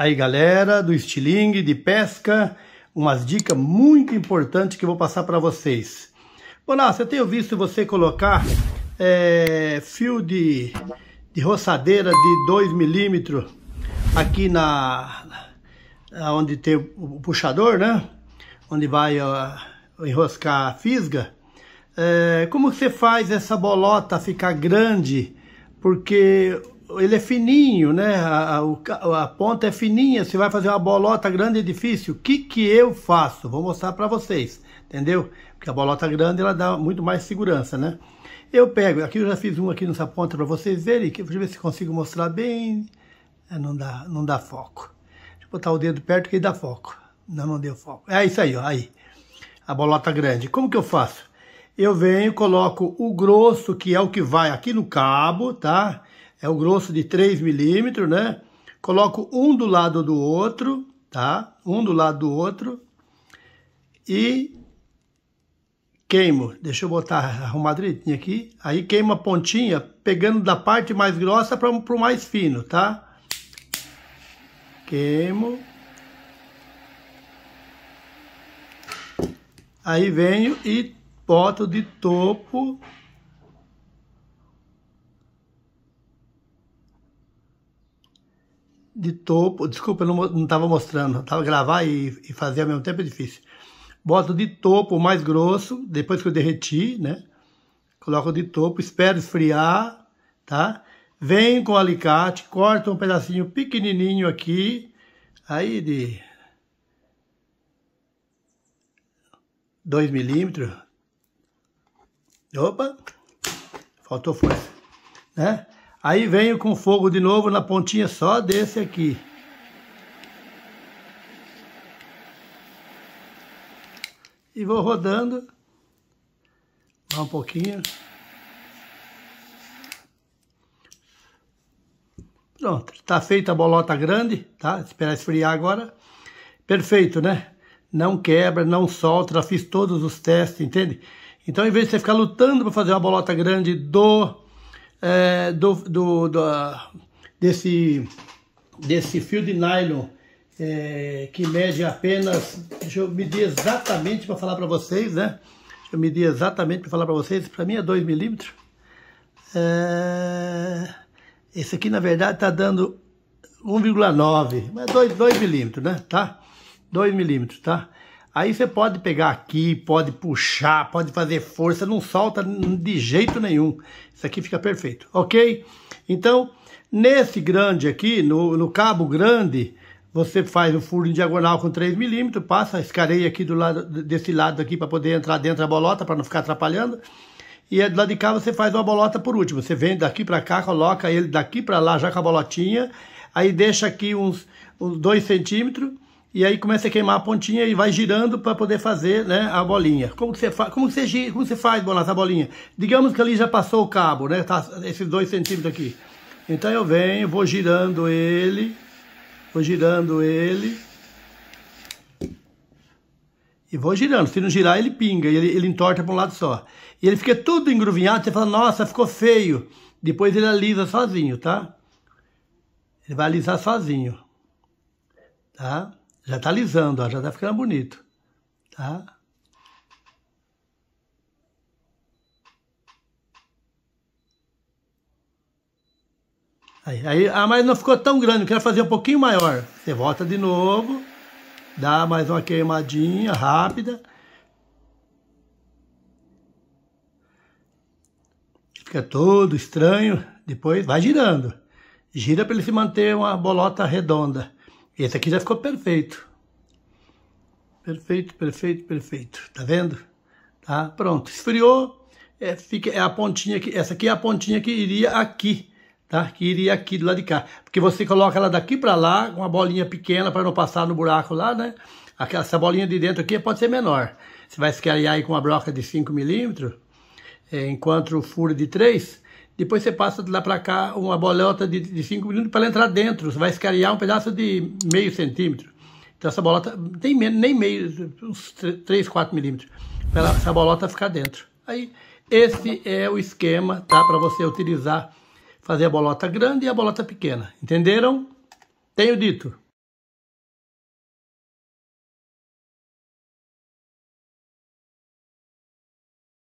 Aí galera do estilingue de pesca, umas dicas muito importantes que eu vou passar para vocês. Bonassa, eu tenho visto você colocar é, fio de, de roçadeira de 2 milímetros aqui na onde tem o puxador, né? Onde vai ó, enroscar a fisga. É, como você faz essa bolota ficar grande? Porque ele é fininho, né? A, a, a, ponta é fininha, você vai fazer uma bolota grande é difícil. O que que eu faço? Vou mostrar para vocês, entendeu? Porque a bolota grande ela dá muito mais segurança, né? Eu pego, aqui eu já fiz um aqui nessa ponta para vocês verem, Deixa eu ver se consigo mostrar bem. É, não dá, não dá foco. Deixa eu botar o dedo perto que dá foco. Não, não deu foco. É isso aí, ó, aí. A bolota grande. Como que eu faço? Eu venho, coloco o grosso, que é o que vai aqui no cabo, Tá? é um grosso de 3 milímetros, né? Coloco um do lado do outro, tá? Um do lado do outro e queimo. Deixa eu botar arrumar direitinho aqui. Aí queima a pontinha, pegando da parte mais grossa para o mais fino, tá? Queimo. Aí venho e boto de topo de topo. Desculpa, eu não estava mostrando. Tava gravar e, e, fazer ao mesmo tempo é difícil. Boto de topo mais grosso, depois que eu derreti, né? Coloco de topo, espero esfriar, tá? Venho com o alicate, corto um pedacinho pequenininho aqui, aí de 2 milímetros. Opa! Faltou força, né? Aí venho com fogo de novo na pontinha só desse aqui. E vou rodando. Lá um pouquinho. Pronto, tá feita a bolota grande, tá? Esperar esfriar agora. Perfeito, né? Não quebra, não solta, já fiz todos os testes, entende? Então, em vez de você ficar lutando para fazer uma bolota grande do é, do, do, do, desse, desse fio de nylon é, que mede apenas, deixa eu medir exatamente para falar para vocês, né? Deixa eu medir exatamente para falar para vocês, para mim é 2 milímetros. É, esse aqui na verdade está dando 1,9, mas 2, 2 milímetros, né? Tá? 2 milímetros, tá? Aí você pode pegar aqui, pode puxar, pode fazer força, não solta de jeito nenhum. Isso aqui fica perfeito, ok? Então, nesse grande aqui, no, no cabo grande, você faz o furo em diagonal com 3 milímetros, passa a escareia aqui do lado, desse lado aqui para poder entrar dentro da bolota, para não ficar atrapalhando. E é do lado de cá você faz uma bolota por último. Você vem daqui para cá, coloca ele daqui para lá já com a bolotinha, aí deixa aqui uns, uns 2 centímetros, e aí começa a queimar a pontinha e vai girando para poder fazer né, a bolinha. Como que você faz? Como você gira? Como você faz, Bonas, a bolinha? Digamos que ali já passou o cabo, né? Tá esses dois centímetros aqui. Então eu venho, vou girando ele, vou girando ele. E vou girando. Se não girar, ele pinga, ele, ele entorta para um lado só. E ele fica tudo engruvinhado, você fala, nossa, ficou feio. Depois ele alisa sozinho, tá? Ele vai alisar sozinho, tá? Já tá lisando, ó, já tá ficando bonito, tá? Aí, aí, ah, mas não ficou tão grande, eu quero fazer um pouquinho maior. Você volta de novo, dá mais uma queimadinha rápida. Fica todo estranho, depois vai girando. Gira para ele se manter uma bolota redonda. Esse aqui já ficou perfeito. Perfeito, perfeito, perfeito. Tá vendo? Tá, pronto. Esfriou, é, fica, é a pontinha que, essa aqui é a pontinha que iria aqui, tá? Que iria aqui do lado de cá. Porque você coloca ela daqui para lá, com uma bolinha pequena para não passar no buraco lá, né? Aquela, essa bolinha de dentro aqui pode ser menor. Você vai escariar aí com uma broca de 5 milímetros, é, enquanto o furo de 3 depois você passa de lá para cá uma bolota de 5 milímetros para ela entrar dentro. Você vai escariar um pedaço de meio centímetro. Então essa bolota tá, tem nem meio, uns 3, 4 milímetros, para essa bolota tá ficar dentro. Aí esse é o esquema, tá? Para você utilizar, fazer a bolota grande e a bolota pequena. Entenderam? Tenho dito.